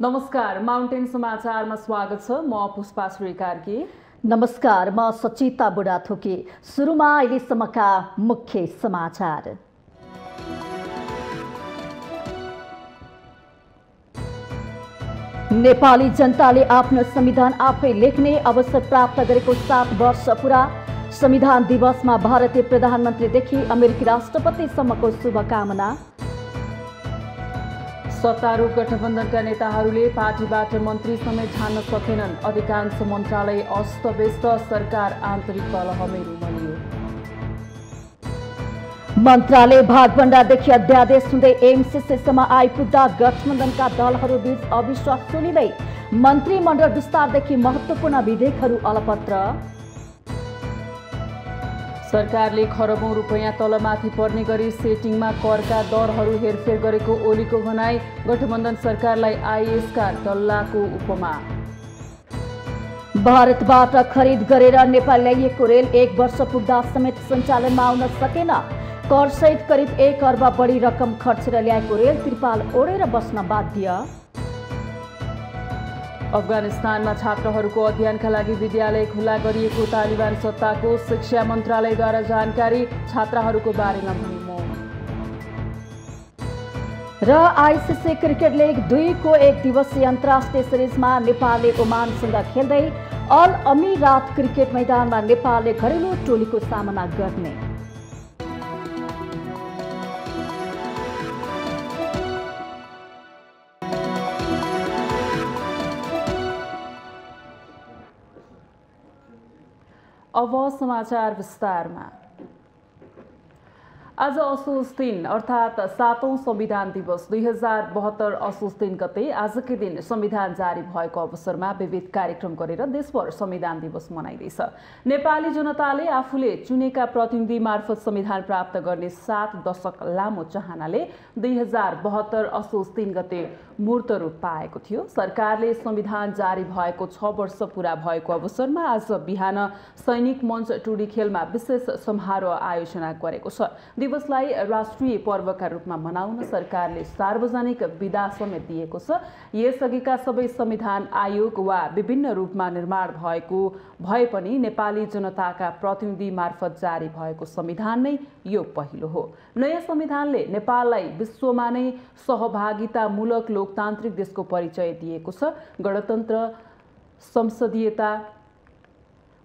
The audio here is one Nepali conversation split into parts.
नमस्कार माउन्टेन समाचारमा स्वागत छ म पुष्पा श्री कार्की नमस्कार म बुढा बुढाथोकी सुरुमा अहिलेसम्मका मुख्य समाचार नेपाली जनताले आफ्नो संविधान आफै लेख्ने अवसर प्राप्त गरेको सात वर्ष पुरा संविधान दिवसमा भारतीय प्रधानमन्त्रीदेखि अमेरिकी राष्ट्रपतिसम्मको शुभकामना सत्तारूढ गठबन्धनका नेताहरूले पार्टीबाट मन्त्री समेत छान्न सकेनन् अधिकांश मन्त्रालय अस्तव्यस्त सरकार आन्तरिक कलहमेरू भनियो मन्त्रालय भागभण्डादेखि अध्यादेश हुँदै एमसिसीसम्म आइपुग्दा गठबन्धनका दलहरू बीच अविश्वास सुनिँदै मन्त्रीमण्डल विस्तारदेखि महत्त्वपूर्ण विधेयकहरू अलपत्र सरकारले खरबौँ रुपियाँ तलमाथि पर्ने गरी सेटिङमा करका दरहरू हेरफेर गरेको ओलीको भनाई गठबन्धन सरकारलाई आइएसका डल्लाको उपमा भारतबाट खरिद गरेर नेपाल ल्याइएको रेल एक वर्ष पुग्दा समेत सञ्चालनमा आउन सकेन करसहित करिब एक अर्ब बढी रकम खर्चेर ल्याएको रेल त्रिपाल ओढेर बस्न बाध्य अफगानिस्तानमा छात्रहरूको अध्ययनका लागि विद्यालय खुला गरिएको तालिबान सत्ताको शिक्षा मन्त्रालयद्वारा जानकारी छात्राहरूको बारेमा भने र आइसिसी क्रिकेट लिग दुईको एक दिवसीय अन्तर्राष्ट्रिय सिरिजमा नेपालले ओमानसँग खेल्दै अल अमिरात क्रिकेट मैदानमा नेपालले घरेलु टोलीको सामना गर्ने a voz vossa matar vestarma. आज असोज तिन अर्थात् सातौँ संविधान दिवस दुई हजार बहत्तर असोज तिन गते आजकै दिन संविधान जारी भएको अवसरमा विविध कार्यक्रम गरेर देशभर संविधान दिवस मनाइँदैछ नेपाली जनताले आफूले चुनेका प्रतिनिधि मार्फत संविधान प्राप्त गर्ने सात दशक लामो चाहनाले दुई हजार बहत्तर असोज तिन गते मूर्त रूप पाएको थियो सरकारले संविधान जारी भएको छ वर्ष पुरा भएको अवसरमा आज बिहान सैनिक मञ्च टुडी खेलमा विशेष समारोह आयोजना गरेको छ दिवसलाई राष्ट्रिय पर्वका रूपमा मनाउन सरकारले सार्वजनिक विदा समेत दिएको छ यसअघिका सबै संविधान आयोग वा विभिन्न रूपमा निर्माण भएको भए पनि नेपाली जनताका प्रतिनिधि मार्फत जारी भएको संविधान नै यो पहिलो हो नयाँ संविधानले नेपाललाई विश्वमा नै सहभागितामूलक लोकतान्त्रिक देशको परिचय दिएको छ गणतन्त्र संसदीयता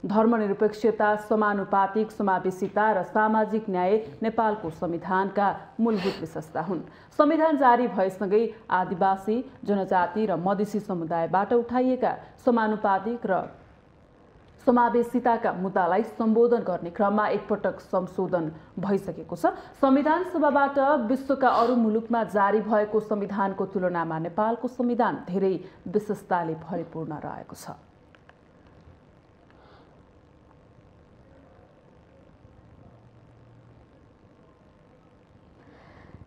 धर्मनिरपेक्षता समानुपातिक समावेशिता र सामाजिक न्याय नेपालको संविधानका मूलभूत विशेषता हुन् संविधान जारी भएसँगै आदिवासी जनजाति र मधेसी समुदायबाट उठाइएका समानुपातिक र समावेशिताका मुद्दालाई सम्बोधन गर्ने क्रममा एकपटक संशोधन भइसकेको छ संविधान सभाबाट विश्वका अरू मुलुकमा जारी भएको संविधानको तुलनामा नेपालको संविधान धेरै विशेषताले भरिपूर्ण रहेको छ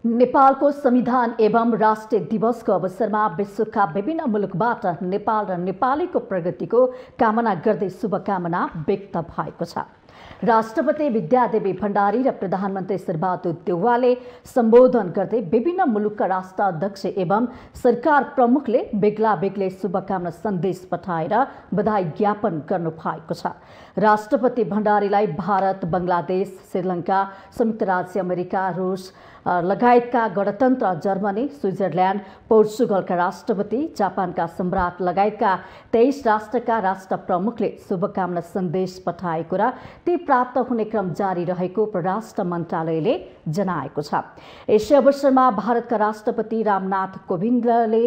नेपालको संविधान एवं राष्ट्रिय दिवसको अवसरमा विश्वका विभिन्न मुलुकबाट नेपाल र नेपालीको प्रगतिको कामना गर्दै शुभकामना व्यक्त भएको छ राष्ट्रपति विद्यादेवी भण्डारी र प्रधानमन्त्री शेरबहादुर देउवाले सम्बोधन गर्दै विभिन्न मुलुकका राष्ट्राध्यक्ष एवं सरकार प्रमुखले बेग्ला बेग्लै शुभकामना सन्देश पठाएर बधाई ज्ञापन गर्नु भएको छ राष्ट्रपति भण्डारीलाई भारत बङ्गलादेश श्रीलङ्का संयुक्त राज्य अमेरिका रुस लगायतका गणतन्त्र जर्मनी स्विजरल्याण्ड पोर्चुगलका राष्ट्रपति जापानका सम्राट लगायतका तेइस राष्ट्रका राष्ट्र प्रमुखले शुभकामना सन्देश पठाएको र ती प्राप्त हुने क्रम जारी रहेको परराष्ट्र मन्त्रालयले जनाएको छ यसै अवसरमा भारतका राष्ट्रपति रामनाथ कोविन्दले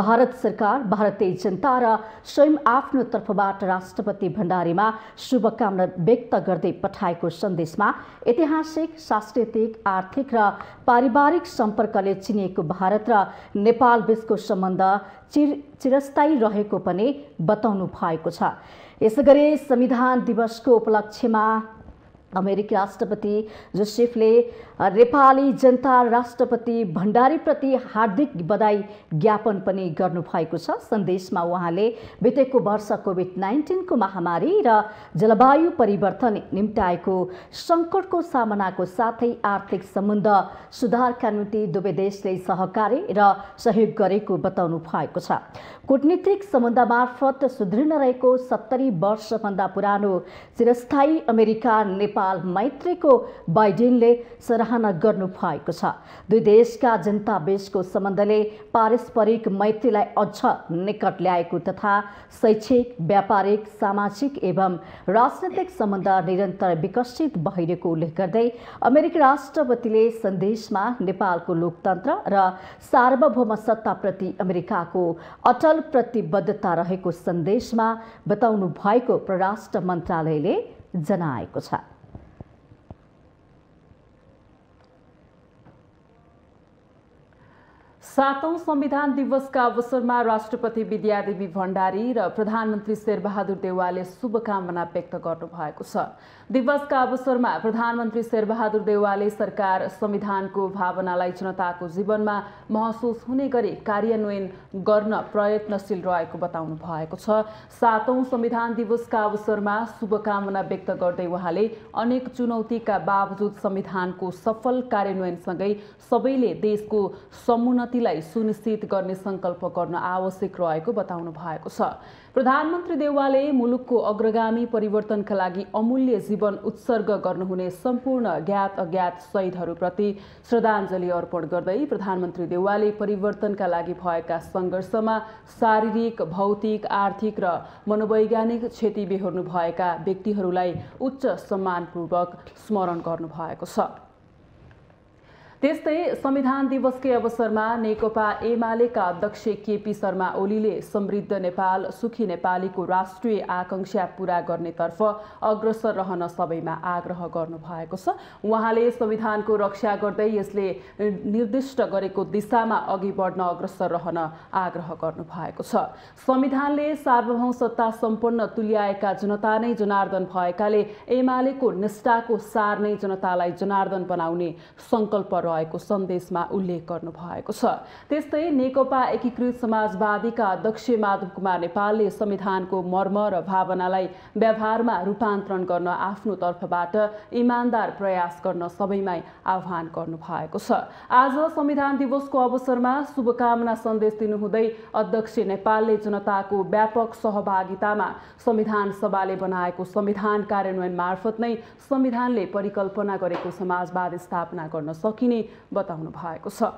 भारत सरकार भारतीय जनता र स्वयं आफ्नो तर्फबाट राष्ट्रपति भण्डारीमा शुभकामना व्यक्त गर्दै पठाएको सन्देशमा ऐतिहासिक सांस्कृतिक आर्थिक र पारिवारिक सम्पर्कले चिनिएको भारत र नेपाल बीचको सम्बन्ध चिर चिरस्थायी रहेको पनि बताउनु भएको छ यसैगरी संविधान दिवसको उपलक्ष्यमा अमेरिकी राष्ट्रपति जोसेफले नेपाली जनता राष्ट्रपति भण्डारीप्रति हार्दिक बधाई ज्ञापन पनि गर्नुभएको छ सन्देशमा उहाँले बितेको वर्ष कोभिड नाइन्टिनको महामारी र जलवायु परिवर्तन निम्त्याएको सङ्कटको सामनाको साथै आर्थिक सम्बन्ध सुधारका निम्ति दुवै देशले सहकार्य र सहयोग गरेको बताउनु भएको छ कूटनीतिक सम्बन्ध मार्फत सुदृढ रहेको सत्तरी वर्षभन्दा पुरानो चिरस्थायी अमेरिका नेपाल मैत्रीको बाइडेनले सर सराहना गर्नु भएको छ दुई देशका जनता बीचको सम्बन्धले पारस्परिक मैत्रीलाई अझ निकट ल्याएको तथा शैक्षिक व्यापारिक सामाजिक एवं राजनैतिक सम्बन्ध निरन्तर विकसित भइरहेको उल्लेख गर्दै अमेरिकी राष्ट्रपतिले सन्देशमा नेपालको लोकतन्त्र र सार्वभौम सत्ताप्रति अमेरिकाको अटल प्रतिबद्धता रहेको सन्देशमा बताउनु भएको परराष्ट्र मन्त्रालयले जनाएको छ सातौं संविधान दिवसका अवसरमा राष्ट्रपति विद्यादेवी भण्डारी र प्रधानमन्त्री शेरबहादुर देवालले शुभकामना व्यक्त गर्नुभएको छ दिवसका अवसरमा प्रधानमन्त्री शेरबहादुर देवालले सरकार संविधानको भावनालाई जनताको जीवनमा महसुस हुने गरी कार्यान्वयन गर्न प्रयत्नशील रहेको बताउनु भएको छ सातौं संविधान दिवसका अवसरमा शुभकामना व्यक्त गर्दै उहाँले अनेक चुनौतीका बावजुद संविधानको सफल कार्यान्वयनसँगै सबैले देशको समुन्नतिलाई सुनिश्चित गर्ने सङ्कल्प गर्न आवश्यक रहेको बताउनु भएको छ प्रधानमन्त्री देउवाले मुलुकको अग्रगामी परिवर्तनका लागि अमूल्य जीवन उत्सर्ग गर्नुहुने सम्पूर्ण ज्ञात अज्ञात शहीदहरूप्रति श्रद्धाञ्जली अर्पण गर्दै प्रधानमन्त्री देउवाले परिवर्तनका लागि भएका सङ्घर्षमा शारीरिक भौतिक आर्थिक र मनोवैज्ञानिक क्षति बेहोर्नु भएका व्यक्तिहरूलाई उच्च सम्मानपूर्वक स्मरण गर्नुभएको छ त्यस्तै संविधान दिवसकै अवसरमा नेकपा एमालेका अध्यक्ष केपी शर्मा ओलीले समृद्ध नेपाल सुखी नेपालीको राष्ट्रिय आकांक्षा पूरा गर्नेतर्फ अग्रसर रहन सबैमा आग्रह गर्नुभएको छ उहाँले संविधानको रक्षा गर्दै यसले निर्दिष्ट गरेको दिशामा अघि बढ्न अग्रसर रहन आग्रह गर्नु भएको छ संविधानले सार्वभौम सत्ता सम्पन्न तुल्याएका जनता नै जनार्दन भएकाले एमालेको निष्ठाको सार नै जनतालाई जनार्दन बनाउने सङ्कल्प रहेको सन्देशमा उल्लेख गर्नु भएको छ त्यस्तै नेकपा एकीकृत समाजवादीका अध्यक्ष माधव कुमार नेपालले संविधानको मर्म र भावनालाई व्यवहारमा रूपान्तरण गर्न आफ्नो तर्फबाट इमान्दार प्रयास गर्न सबैमै आह्वान गर्नु भएको छ आज संविधान दिवसको अवसरमा शुभकामना सन्देश दिनुहुँदै अध्यक्ष नेपालले जनताको व्यापक सहभागितामा संविधान सभाले बनाएको संविधान कार्यान्वयन मार्फत नै संविधानले परिकल्पना गरेको समाजवाद स्थापना गर्न सकिने बताउनु भएको छ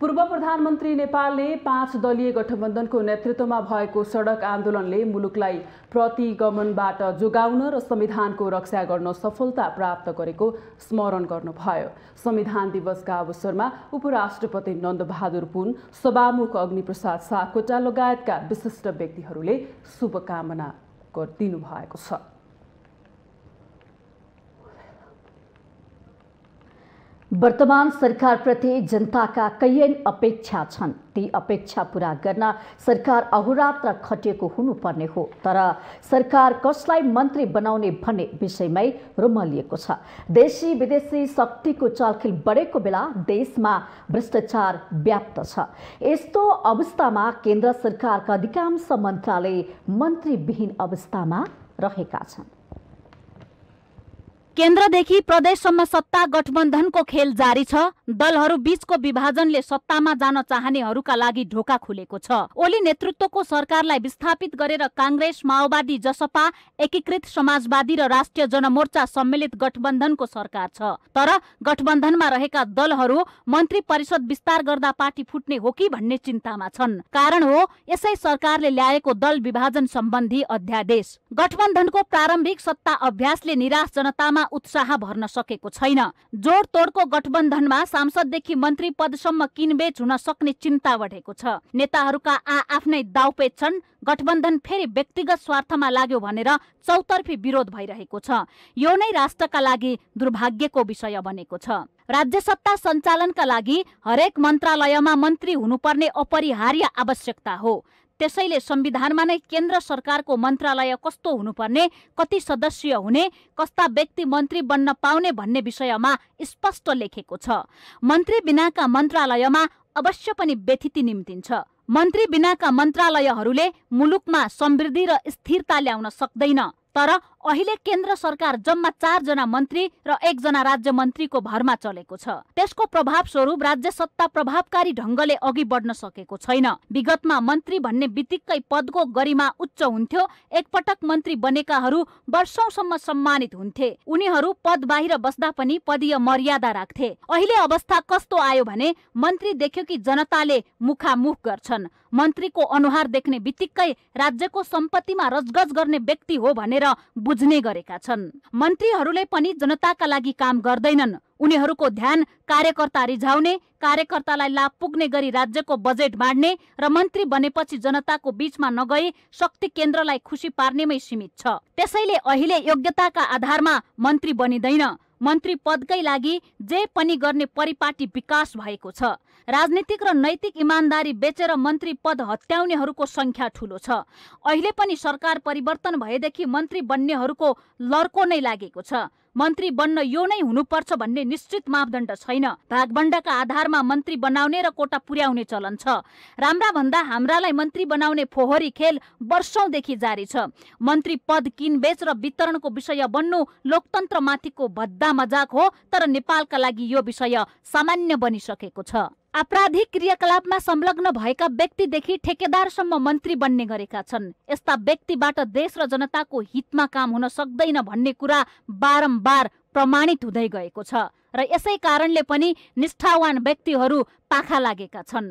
पूर्व प्रधानमन्त्री नेपालले पाँच दलीय गठबन्धनको नेतृत्वमा भएको सडक आन्दोलनले मुलुकलाई प्रतिगमनबाट जोगाउन र संविधानको रक्षा गर्न सफलता प्राप्त गरेको स्मरण गर्नुभयो संविधान दिवसका अवसरमा उपराष्ट्रपति नन्दबहादुर पुन सभामुख अग्निप्रसाद साकोटा लगायतका विशिष्ट व्यक्तिहरूले शुभकामना दिनुभएको छ वर्तमान सरकारप्रति जनताका कैयन अपेक्षा छन् ती अपेक्षा पुरा गर्न सरकार अहोरात्र खटिएको हुनुपर्ने हो तर सरकार कसलाई मन्त्री बनाउने भन्ने विषयमै रुमलिएको छ देशी विदेशी शक्तिको चलखेल बढेको बेला देशमा भ्रष्टाचार व्याप्त छ यस्तो अवस्थामा केन्द्र सरकारका अधिकांश मन्त्रालय मन्त्रीविहीन अवस्थामा रहेका छन् केन्द्रदेखि प्रदेशसम्म सत्ता गठबन्धनको खेल जारी छ दलहरू बीचको विभाजनले सत्तामा जान चाहनेहरूका लागि ढोका खुलेको छ ओली नेतृत्वको सरकारलाई विस्थापित गरेर काङ्ग्रेस माओवादी जसपा एकीकृत समाजवादी र राष्ट्रिय जनमोर्चा सम्मिलित गठबन्धनको सरकार छ तर गठबन्धनमा रहेका दलहरू मन्त्री परिषद विस्तार गर्दा पार्टी फुट्ने हो कि भन्ने चिन्तामा छन् कारण हो यसै सरकारले ल्याएको दल विभाजन सम्बन्धी अध्यादेश गठबन्धनको प्रारम्भिक सत्ता अभ्यासले निराश जनतामा चुनावमा उत्साह भर्न सकेको छैन जोडतोडको गठबन्धनमा सांसददेखि मन्त्री पदसम्म किनबेच हुन सक्ने चिन्ता बढेको छ नेताहरूका आ आफ्नै दाउपेच छन् गठबन्धन फेरि व्यक्तिगत स्वार्थमा लाग्यो भनेर चौतर्फी विरोध भइरहेको छ यो नै राष्ट्रका लागि दुर्भाग्यको विषय बनेको छ राज्य सत्ता सञ्चालनका लागि हरेक मन्त्रालयमा मन्त्री हुनुपर्ने अपरिहार्य आवश्यकता हो त्यसैले संविधानमा नै केन्द्र सरकारको मन्त्रालय कस्तो हुनुपर्ने कति सदस्य हुने कस्ता व्यक्ति मन्त्री बन्न पाउने भन्ने विषयमा स्पष्ट लेखेको छ मन्त्री बिनाका मन्त्रालयमा अवश्य पनि व्यथिति निम्तिन्छ मन्त्री बिनाका मन्त्रालयहरूले मुलुकमा समृद्धि र स्थिरता ल्याउन सक्दैन तर अहिले केन्द्र सरकार जम्मा जना मन्त्री र एकजना राज्य मन्त्रीको भरमा चलेको छ त्यसको प्रभाव स्वरूप राज्य सत्ता प्रभावकारी ढङ्गले अघि बढ्न सकेको छैन विगतमा मन्त्री भन्ने बित्तिकै पदको गरिमा उच्च हुन्थ्यो एकपटक मन्त्री बनेकाहरू वर्षौंसम्म सम्मानित हुन्थे उनीहरू पद बाहिर बस्दा पनि पदीय मर्यादा राख्थे अहिले अवस्था कस्तो आयो भने मन्त्री देख्यो कि जनताले मुखामुख गर्छन् मन्त्रीको अनुहार देख्ने बित्तिकै राज्यको सम्पत्तिमा रजगज गर्ने व्यक्ति हो भनेर बुझ्ने गरेका छन् मन्त्रीहरूले पनि जनताका लागि काम गर्दैनन् उनीहरूको ध्यान कार्यकर्ता रिझाउने कार्यकर्तालाई लाभ पुग्ने गरी राज्यको बजेट बाँड्ने र मन्त्री बनेपछि जनताको बीचमा नगई शक्ति केन्द्रलाई खुसी पार्नेमै सीमित छ त्यसैले अहिले योग्यताका आधारमा मन्त्री बनिँदैन मन्त्री पदकै लागि जे पनि गर्ने परिपाटी विकास भएको छ राजनीतिक र नैतिक इमान्दारी बेचेर मन्त्री पद हत्याउनेहरूको सङ्ख्या ठुलो छ अहिले पनि सरकार परिवर्तन भएदेखि मन्त्री बन्नेहरूको लर्को नै लागेको छ मन्त्री बन्न यो नै हुनुपर्छ भन्ने निश्चित मापदण्ड छैन भागबण्डका आधारमा मन्त्री बनाउने र कोटा पुर्याउने चलन छ राम्रा भन्दा हाम्रालाई मन्त्री बनाउने फोहोरी खेल वर्षौंदेखि जारी छ मन्त्री पद किनबेच र वितरणको विषय बन्नु लोकतन्त्रमाथिको भद्दा मजाक हो तर नेपालका लागि यो विषय सामान्य बनिसकेको छ आपराधिक क्रियाकलापमा संलग्न भएका व्यक्तिदेखि ठेकेदारसम्म मन्त्री बन्ने गरेका छन् यस्ता व्यक्तिबाट देश र जनताको हितमा काम हुन सक्दैन भन्ने कुरा बारम्बार प्रमाणित हुँदै गएको छ र यसै कारणले पनि निष्ठावान व्यक्तिहरू पाखा लागेका छन्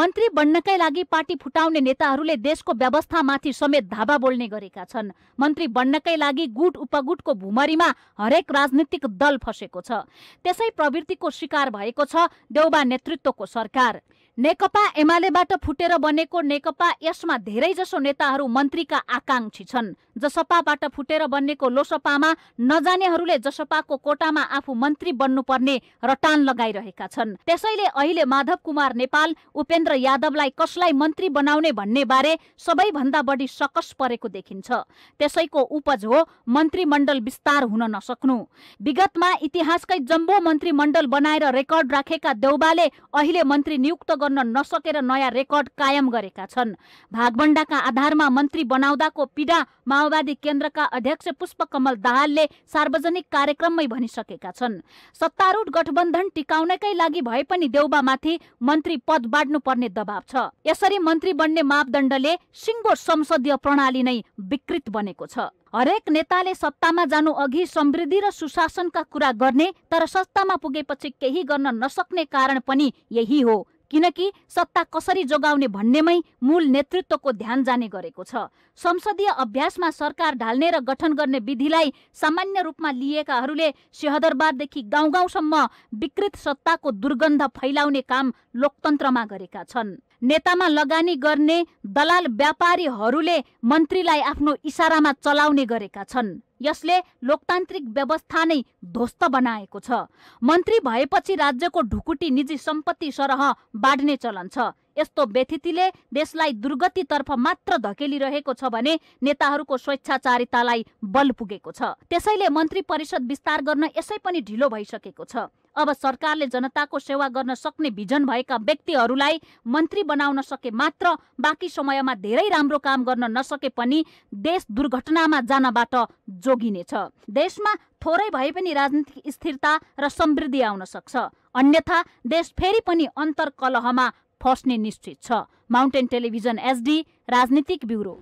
मन्त्री बन्नकै लागि पार्टी फुटाउने नेताहरूले देशको व्यवस्थामाथि समेत धाबा बोल्ने गरेका छन् मन्त्री बन्नकै लागि गुट उपगुटको भुमरीमा हरेक राजनीतिक दल फसेको छ त्यसै प्रवृत्तिको शिकार भएको छ देउबा नेतृत्वको सरकार नेकपा एमालेबाट फुटेर बनेको नेकपा यसमा धेरैजसो नेताहरू मन्त्रीका आकाङ्क्षी छन् जसपाबाट फुटेर बनेको लोसपामा नजानेहरूले जसपाको कोटामा आफू मन्त्री बन्नुपर्ने रटान लगाइरहेका छन् त्यसैले अहिले माधव कुमार नेपाल उपेन्द्र यादवलाई कसलाई मन्त्री बनाउने भन्ने बारे सबैभन्दा बढी सकस परेको देखिन्छ त्यसैको उपज हो मन्त्रीमण्डल विस्तार हुन नसक्नु विगतमा इतिहासकै जम्बो मन्त्रीमण्डल बनाएर रेकर्ड राखेका देउबाले अहिले मन्त्री नियुक्त गर्न नसकेर नयाँ रेकर्ड कायम गरेका छन् भागभण्डाका आधारमा मन्त्री बनाउँदाको पीडा माओवादी केन्द्रका अध्यक्ष पुष्पकमल दाहालले सार्वजनिक कार्यक्रममै भनिसकेका छन् सत्तारूढ गठबन्धन टिकाउनकै लागि भए पनि देउबामाथि माथि मन्त्री पद बाँड्नु पर्ने दबाव छ यसरी मन्त्री बन्ने मापदण्डले सिङ्गो संसदीय प्रणाली नै विकृत बनेको छ हरेक नेताले सत्तामा जानु अघि समृद्धि र सुशासनका कुरा गर्ने तर सत्तामा पुगेपछि केही गर्न नसक्ने कारण पनि यही हो किनकि सत्ता कसरी जोगाउने भन्नेमै मूल नेतृत्वको ध्यान जाने गरेको छ संसदीय अभ्यासमा सरकार ढाल्ने र गठन गर्ने विधिलाई सामान्य रूपमा लिएकाहरूले सेहदरबारदेखि गाउँ गाउँसम्म विकृत सत्ताको दुर्गन्ध फैलाउने काम लोकतन्त्रमा गरेका छन् नेतामा लगानी गर्ने दलाल व्यापारीहरूले मन्त्रीलाई आफ्नो इसारामा चलाउने गरेका छन् यसले लोकतान्त्रिक व्यवस्था नै ध्वस्त बनाएको छ मन्त्री भएपछि राज्यको ढुकुटी निजी सम्पत्ति सरह बाँड्ने चलन छ यस्तो व्यथितिले देशलाई दुर्गतितर्फ मात्र धकेलिरहेको छ भने नेताहरूको स्वेच्छाचारितालाई बल पुगेको छ त्यसैले मन्त्री परिषद विस्तार गर्न यसै पनि ढिलो भइसकेको छ अब सरकारले जनताको सेवा गर्न सक्ने भिजन भएका व्यक्तिहरूलाई मन्त्री बनाउन सके मात्र बाँकी समयमा धेरै राम्रो काम गर्न नसके पनि देश दुर्घटनामा जानबाट जोगिनेछ देशमा थोरै भए पनि राजनीतिक स्थिरता र समृद्धि आउन सक्छ अन्यथा देश फेरि पनि अन्तर कलहमा फस्ने निश्चित छ माउन्टेन टेलिभिजन एसडी राजनीतिक ब्युरो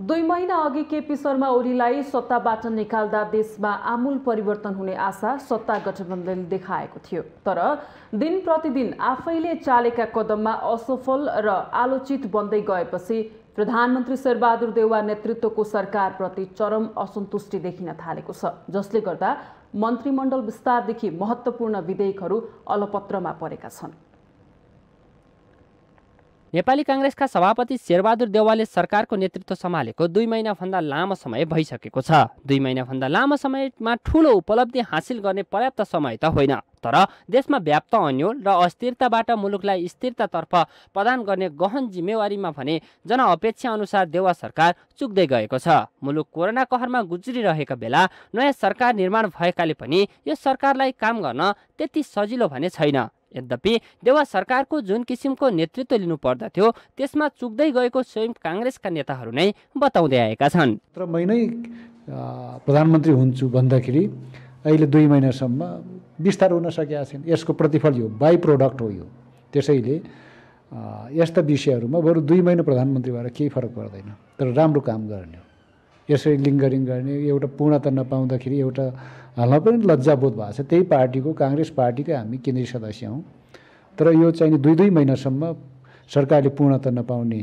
दुई महिना अघि केपी शर्मा ओलीलाई सत्ताबाट निकाल्दा देशमा आमूल परिवर्तन हुने आशा सत्ता गठबन्धनले देखाएको थियो तर दिन प्रतिदिन आफैले चालेका कदममा असफल र आलोचित बन्दै गएपछि प्रधानमन्त्री शेरबहादुर देउवा नेतृत्वको सरकारप्रति चरम असन्तुष्टि देखिन थालेको छ जसले गर्दा मन्त्रीमण्डल विस्तारदेखि महत्त्वपूर्ण विधेयकहरू अलपत्रमा परेका छन् नेपाली काङ्ग्रेसका सभापति शेरबहादुर देवालले सरकारको नेतृत्व सम्हालेको दुई महिनाभन्दा लामो समय भइसकेको छ दुई महिनाभन्दा लामो समयमा ठुलो उपलब्धि हासिल गर्ने पर्याप्त समय त होइन तर देशमा व्याप्त अन्यल र अस्थिरताबाट मुलुकलाई स्थिरतातर्फ प्रदान गर्ने गहन जिम्मेवारीमा भने जनअपेक्षा अनुसार देवा सरकार चुक्दै गएको छ मुलुक कोरोना कहरमा गुज्रिरहेको बेला नयाँ सरकार निर्माण भएकाले पनि यो सरकारलाई काम गर्न त्यति सजिलो भने छैन यद्यपि देवा सरकारको जुन किसिमको नेतृत्व लिनु पर्दथ्यो त्यसमा चुक्दै गएको स्वयं काङ्ग्रेसका नेताहरू नै बताउँदै आएका छन् तर महिनै प्रधानमन्त्री हुन्छु भन्दाखेरि अहिले दुई महिनासम्म विस्तार हुन सकेका छैन यसको प्रतिफल यो बाई प्रोडक्ट हो यो त्यसैले यस्ता विषयहरूमा बरु दुई महिना प्रधानमन्त्री भएर केही फरक पर्दैन तर राम्रो काम गर्ने हो यसरी लिङ्गरिङ गर्ने एउटा पूर्णता नपाउँदाखेरि एउटा हाल्न पनि लज्जाबोध भएको छ त्यही पार्टीको काङ्ग्रेस पार्टीकै हामी केन्द्रीय सदस्य हौँ तर यो चाहिँ दुई दुई महिनासम्म सरकारले पूर्णता नपाउने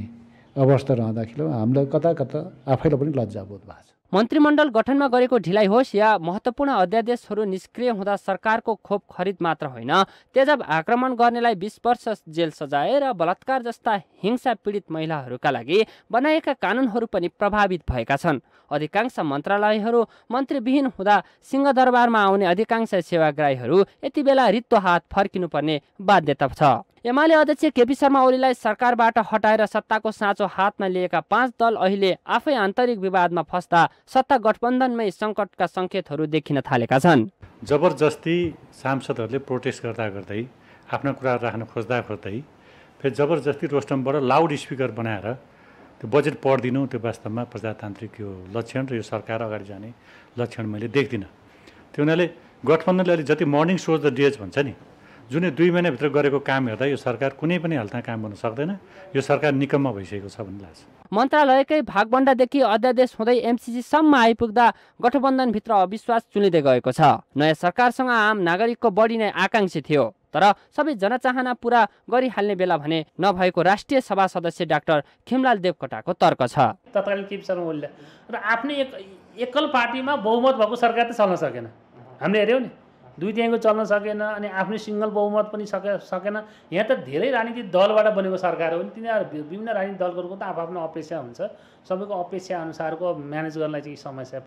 अवस्था रहँदाखेरि हामीलाई कता कता आफैलाई पनि लज्जाबोध भएको छ मन्त्रीमण्डल गठनमा गरेको ढिलाइ होस् या महत्त्वपूर्ण अध्यादेशहरू निष्क्रिय हुँदा सरकारको खोप खरिद मात्र होइन तेजाब आक्रमण गर्नेलाई बिस वर्ष जेल सजाए र बलात्कार जस्ता हिंसा पीडित महिलाहरूका लागि बनाएका कानुनहरू पनि प्रभावित भएका छन् अधिकांश मन्त्रालयहरू मन्त्रीविहीन हुँदा सिंहदरबारमा आउने अधिकांश सेवाग्राहीहरू यति बेला रित्तो हात फर्किनुपर्ने बाध्यता छ एमाले अध्यक्ष केपी शर्मा ओलीलाई सरकारबाट हटाएर सत्ताको साँचो हातमा लिएका पाँच दल अहिले आफै आन्तरिक विवादमा फस्दा सत्ता गठबन्धनमै सङ्कटका सङ्केतहरू देखिन थालेका छन् जबरजस्ती सांसदहरूले प्रोटेस्ट गर्दा गर्दै आफ्ना कुरा राख्न खोज्दा खोज्दै फेरि जबरजस्ती रोस्टमबाट लाउड स्पिकर बनाएर त्यो बजेट पढिदिनु त्यो वास्तवमा प्रजातान्त्रिक यो लक्षण र यो सरकार अगाडि जाने लक्षण मैले देख्दिनँ त्यो हुनाले गठबन्धनले अहिले जति मर्निङ सोज द डेज भन्छ नि जुनै दुई महिनाभित्र गरेको काम हेर्दा यो सरकार कुनै पनि हालतमा काम गर्न सक्दैन यो सरकार निकममा भइसकेको छ भन्ने लाग्छ मन्त्रालयकै भागबण्डादेखि अध्यादेश हुँदै एमसिसीसम्म आइपुग्दा गठबन्धनभित्र अविश्वास चुनिँदै गएको छ नयाँ सरकारसँग आम नागरिकको बढी नै आकाङ्क्षी थियो तर सबै जनचाहना पुरा गरिहाल्ने बेला भने नभएको राष्ट्रिय सभा सदस्य डाक्टर खेमलाल देवकोटाको तर्क छ तत्कालीन र आफ्नै एकल पार्टीमा बहुमत भएको सरकार त चल्न सकेन हामीले हेऱ्यौँ नि दुई तिहाईको चल्न सकेन अनि आफ्नै सिङ्गल बहुमत पनि सके सकेन यहाँ त धेरै राजनीतिक दलबाट बनेको सरकार हो नि तिनीहरू विभिन्न राजनीतिक दलहरूको त आफ्नो अपेक्षा हुन्छ सबैको अपेक्षा अनुसारको म्यानेज गर्नलाई चाहिँ समस्या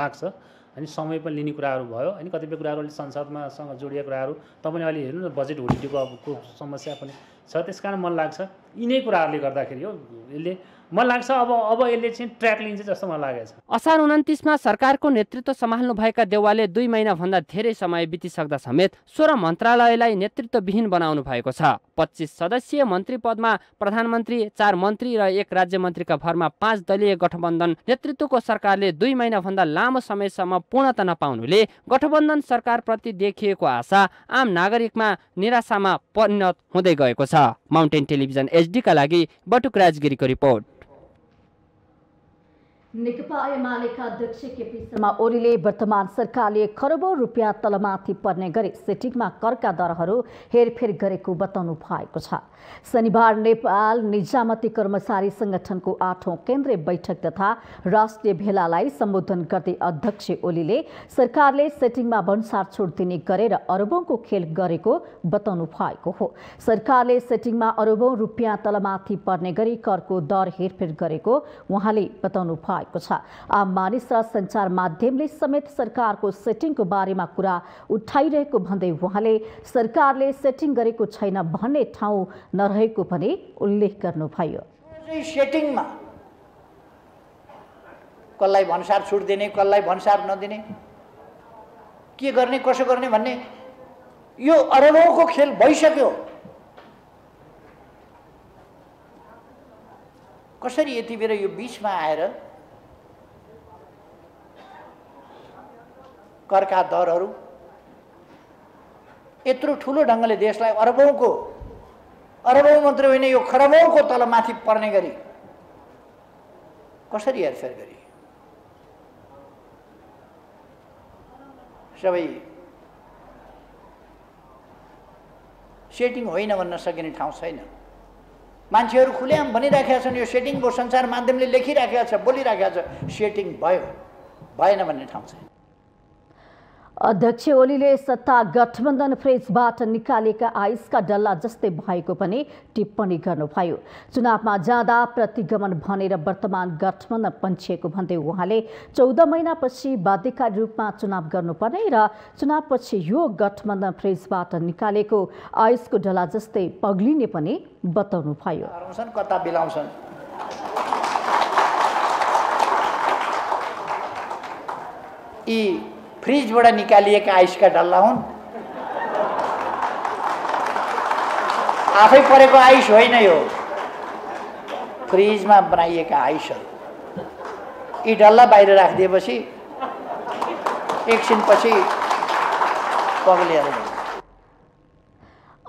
लाग्छ अनि समय पनि लिने कुराहरू भयो होइन कतिपय कुराहरू अलिक संसदमासँग जोडिएको कुराहरू तपाईँले अहिले हेर्नु न बजेट होलिडेको समस्या पनि छ त्यस कारण मन लाग्छ यिनै कुराहरूले गर्दाखेरि हो यसले मलाई लाग्छ अब अब यसले चाहिँ ट्र्याक लिन्छ जस्तो मलाई लागेको छ असार उन्तिसमा सरकारको नेतृत्व सम्हाल्नुभएका देवालले दुई महिनाभन्दा धेरै समय बितिसक्दा समेत सोह्र मन्त्रालयलाई नेतृत्वविहीन बनाउनु भएको छ पच्चिस सदस्यीय मन्त्री पदमा प्रधानमन्त्री चार मन्त्री र एक राज्य मन्त्रीका भरमा पाँच दलीय गठबन्धन नेतृत्वको सरकारले दुई महिनाभन्दा लामो समयसम्म पूर्णता नपाउनुले गठबन्धन सरकारप्रति देखिएको आशा आम नागरिकमा निराशामा परिणत हुँदै गएको छ माउन्टेन टेलिभिजन एसडीका लागि बटुक राजगिरीको रिपोर्ट नेकपा एमालेका अध्यक्ष केपी शर्मा ओलीले वर्तमान सरकारले खरबौँ रुपियाँ तलमाथि पर्ने गरी सेटिङमा करका दरहरू हेरफेर गरेको बताउनु भएको छ शनिबार नेपाल निजामती कर्मचारी संगठनको आठौं केन्द्रीय बैठक तथा राष्ट्रिय भेलालाई सम्बोधन गर्दै अध्यक्ष ओलीले सरकारले सेटिङमा भन्सार छुट दिने गरेर अरबौँको खेल गरेको बताउनु भएको हो सरकारले सेटिङमा अरबौँ रुपियाँ तलमाथि पर्ने गरी करको दर हेरफेर गरेको उहाँले बताउनु भयो भएको छ आम मानिस र सञ्चार माध्यमले समेत सरकारको सेटिङको बारेमा कुरा उठाइरहेको भन्दै उहाँले सरकारले सेटिङ गरेको छैन भन्ने ठाउँ नरहेको पनि उल्लेख गर्नुभयो सेटिङमा कसलाई भन्सार छुट दिने कसलाई भन्सार नदिने के गर्ने कसो गर्ने भन्ने यो अरबौँको खेल भइसक्यो कसरी यति बेर यो बिचमा आएर करका दरहरू यत्रो ठुलो ढङ्गले देशलाई अरबौँको अरबौँ मात्रै होइन यो खरबौँको तल माथि पर्ने गरी कसरी हेरफेर गरी सबै सेटिङ होइन भन्न सकिने ठाउँ छैन मान्छेहरू खुल्याम भनिराखेका छन् यो सेटिङ भयो संसार माध्यमले लेखिराखेका छ बोलिराखेका छ सेटिङ भयो भएन भन्ने ठाउँ छैन अध्यक्ष ओलीले सत्ता गठबन्धन फ्रेजबाट निकालेका आयुषका डल्ला जस्तै भएको पनि टिप्पणी गर्नुभयो चुनावमा जाँदा प्रतिगमन भनेर वर्तमान गठबन्धन पन्छिएको भन्दै उहाँले चौध महिनापछि बाध्यकारी रूपमा चुनाव गर्नुपर्ने र चुनावपछि यो गठबन्धन फ्रेजबाट निकालेको आयुषको डल्ला जस्तै पग्लिने पनि बताउनुभयो यी फ्रिजबाट निकालिएका आइसका डल्ला हुन् आफै परेको आइस होइन यो फ्रिजमा बनाइएका आइसहरू यी डल्ला बाहिर राखिदिएपछि एकछिनपछि पग्लिएर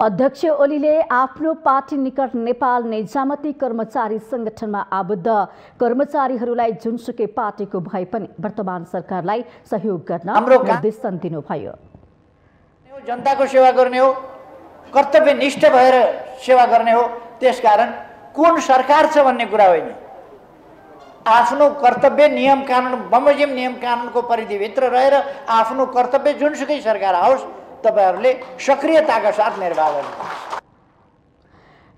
अध्यक्ष ओलीले आफ्नो पार्टी निकट नेपाल निजामती कर्मचारी संगठनमा आबद्ध कर्मचारीहरूलाई जुनसुकै पार्टीको भए पनि वर्तमान सरकारलाई सहयोग गर्न निर्देशन दिनुभयो जनताको सेवा गर्ने हो कर्तव्य निष्ठ भएर सेवा गर्ने हो त्यसकारण कुन सरकार छ भन्ने कुरा होइन आफ्नो कर्तव्य नियम कानुन बमोजिम नियम कानुनको परिधिभित्र रहेर आफ्नो कर्तव्य जुनसुकै सरकार आओस् तपाईँहरूले सक्रियताका साथ निर्वाह गर्नुहोस्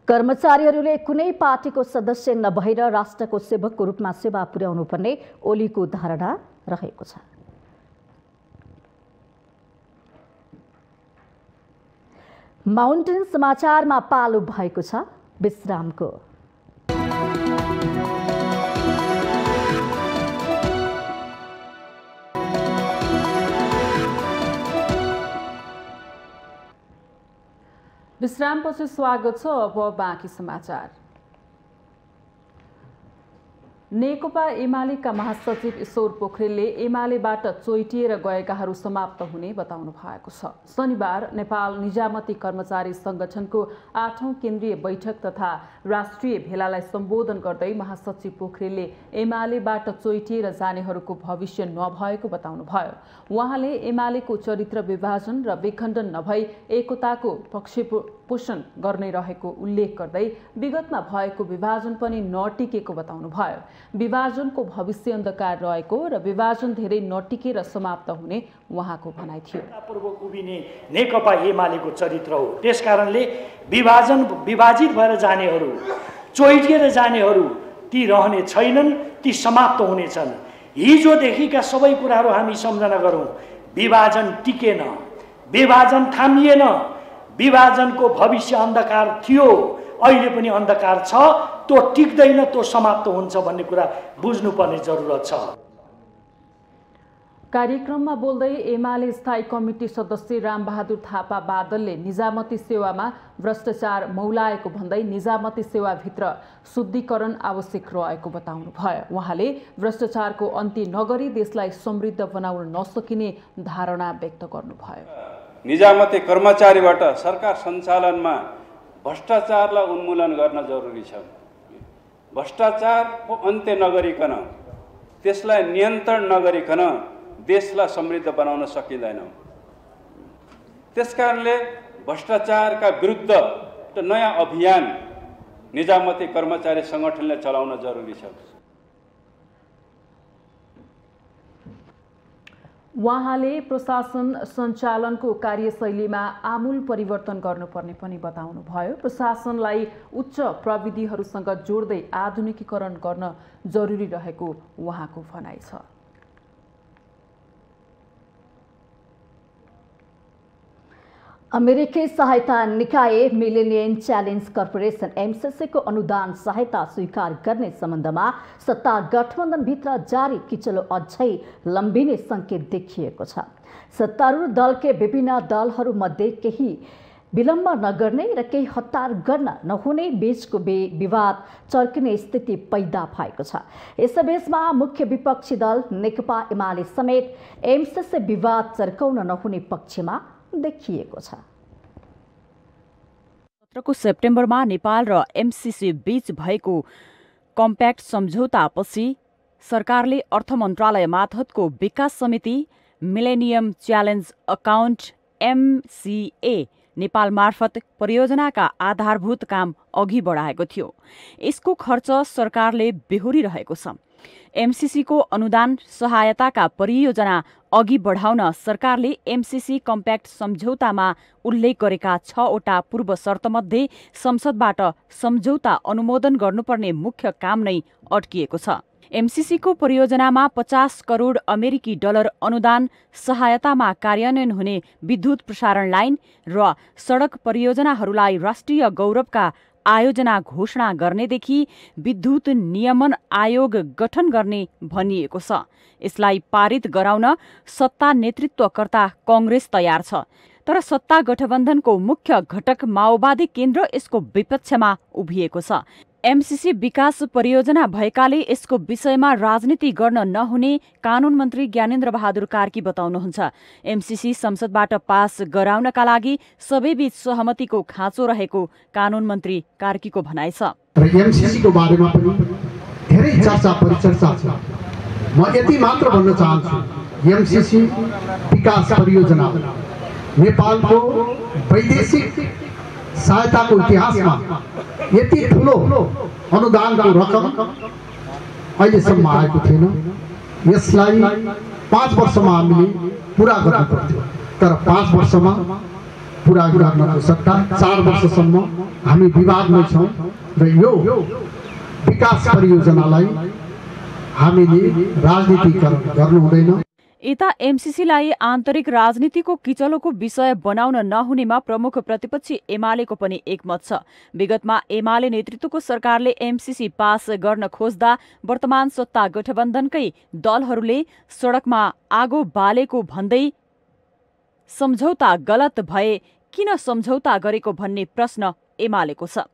कर्मचारीहरूले कुनै पार्टीको सदस्य नभएर राष्ट्रको सेवकको रूपमा सेवा पुर्याउनु पर्ने ओलीको धारणा रहेको छ माउन्टेन समाचारमा पालो भएको छ विश्रामको विश्रामपछि स्वागत छ अब बाँकी समाचार नेकपा एमालेका महासचिव ईश्वर पोखरेलले एमालेबाट चोइटिएर गएकाहरू समाप्त हुने बताउनु भएको छ शनिबार नेपाल निजामती कर्मचारी सङ्गठनको आठौँ केन्द्रीय बैठक तथा राष्ट्रिय भेलालाई सम्बोधन गर्दै महासचिव पोखरेलले एमालेबाट चोइटिएर जानेहरूको भविष्य नभएको बताउनुभयो उहाँले एमालेको चरित्र विभाजन र विखण्डन नभई एकताको पक्षपो पोषण गर्ने रहेको उल्लेख गर्दै विगतमा भएको विभाजन पनि नटिकेको भयो विभाजनको भविष्य अन्धकार रहेको र विभाजन धेरै नटिकेर समाप्त हुने उहाँको भनाइ थियो पूर्व उभिने नेकपा एमालेको चरित्र हो त्यसकारणले विभाजन विभाजित भएर जानेहरू चोइटिएर जानेहरू ती रहने छैनन् ती समाप्त हुनेछन् हिजोदेखिका सबै कुराहरू हामी सम्झना गरौँ विभाजन टिकेन विभाजन थामिएन विभाजनको भविष्य अन्धकार थियो अहिले पनि अन्धकार छ त्यो टिक्दैन त्यो समाप्त हुन्छ भन्ने कुरा बुझ्नुपर्ने जरुरत छ कार्यक्रममा बोल्दै एमाले स्थायी कमिटी सदस्य रामबहादुर थापा बादलले निजामती सेवामा भ्रष्टाचार मौलाएको भन्दै निजामती सेवाभित्र शुद्धिकरण आवश्यक रहेको बताउनु भयो उहाँले भ्रष्टाचारको अन्त्य नगरी देशलाई समृद्ध बनाउन नसकिने धारणा व्यक्त गर्नुभयो निजामती कर्मचारीबाट सरकार सञ्चालनमा भ्रष्टाचारलाई उन्मूलन गर्न जरुरी छ भ्रष्टाचारको अन्त्य नगरिकन त्यसलाई नियन्त्रण नगरिकन देशलाई समृद्ध बनाउन सकिँदैन त्यस कारणले भ्रष्टाचारका विरुद्ध नयाँ अभियान निजामती कर्मचारी सङ्गठनले चलाउन जरुरी छ उहाँले प्रशासन सञ्चालनको कार्यशैलीमा आमूल परिवर्तन गर्नुपर्ने पनि बताउनुभयो प्रशासनलाई उच्च प्रविधिहरूसँग जोड्दै आधुनिकीकरण गर्न जरुरी रहेको उहाँको भनाइ छ अमेरिकी सहायता निकाय मिलेनियन च्यालेन्ज कर्पोरेसन एमसिसीको अनुदान सहायता स्वीकार गर्ने सम्बन्धमा सत्ता गठबन्धनभित्र जारी किचलो अझै लम्बिने सङ्केत देखिएको छ सत्तारूढ दलकै विभिन्न दलहरूमध्ये केही विलम्ब नगर्ने र केही हतार गर्न नहुने बीचको बे विवाद चर्किने स्थिति पैदा भएको छ यसबीचमा मुख्य विपक्षी दल नेकपा एमाले समेत एमसिसी विवाद चर्काउन नहुने पक्षमा देखिएको छ सत्रको सेप्टेम्बरमा नेपाल र एमसिसी बीच भएको कम्प्याक्ट सम्झौतापछि सरकारले अर्थ मन्त्रालय मार्फतको विकास समिति millennium challenge account MCA Nepal मार्फत परियोजनाका आधारभूत काम अघि बढाएको थियो यसको खर्च सरकारले बेहोरिरहेको छ एमसिसीको अनुदान सहायताका परियोजना अघि बढाउन सरकारले एमसिसी कम्प्याक्ट सम्झौतामा उल्लेख गरेका छवटा पूर्व शर्तमध्ये संसदबाट सम्झौता अनुमोदन गर्नुपर्ने मुख्य काम नै अड्किएको छ एमसिसीको परियोजनामा पचास करोड अमेरिकी डलर अनुदान सहायतामा कार्यान्वयन हुने विद्युत प्रसारण लाइन र सडक परियोजनाहरूलाई राष्ट्रिय गौरवका आयोजना घोषणा गर्नेदेखि विद्युत नियमन आयोग गठन गर्ने भनिएको छ यसलाई पारित गराउन सत्ता नेतृत्वकर्ता कङ्ग्रेस तयार छ तर सत्ता गठबन्धनको मुख्य घटक माओवादी केन्द्र यसको विपक्षमा उभिएको छ एमसिसी विकास परियोजना भएकाले यसको विषयमा राजनीति गर्न नहुने कानुन मन्त्री ज्ञानेन्द्र बहादुर कार्की बताउनुहुन्छ एमसिसी संसदबाट पास गराउनका लागि सबैबीच सहमतिको खाँचो रहेको कानून मन्त्री कार्कीको भनाइ छ एमसिसीको बारेमा पनि धेरै चर्चा परिचर्चा छ म यति मात्र भन्न चाहन्छु विकास परियोजना नेपालको वैदेशिक सहायताको इतिहासमा यति ठुलो अनुदानको रकम अहिलेसम्म आएको थिएन यसलाई पाँच वर्षमा हामीले पुरा गर्नु पर्थ्यो तर पाँच वर्षमा पुरा गर्नको सट्टा चार वर्षसम्म हामी विवादमै छौँ र यो विकास परियोजनालाई हामीले राजनीतिकरण गर्नु हुँदैन यता एमसिसीलाई आन्तरिक राजनीतिको किचलोको विषय बनाउन नहुनेमा प्रमुख प्रतिपक्षी एमालेको पनि एकमत छ विगतमा एमाले नेतृत्वको सरकारले एमसिसी पास गर्न खोज्दा वर्तमान सत्ता गठबन्धनकै दलहरूले सडकमा आगो बालेको भन्दै सम्झौता गलत भए किन सम्झौता गरेको भन्ने प्रश्न एमालेको छ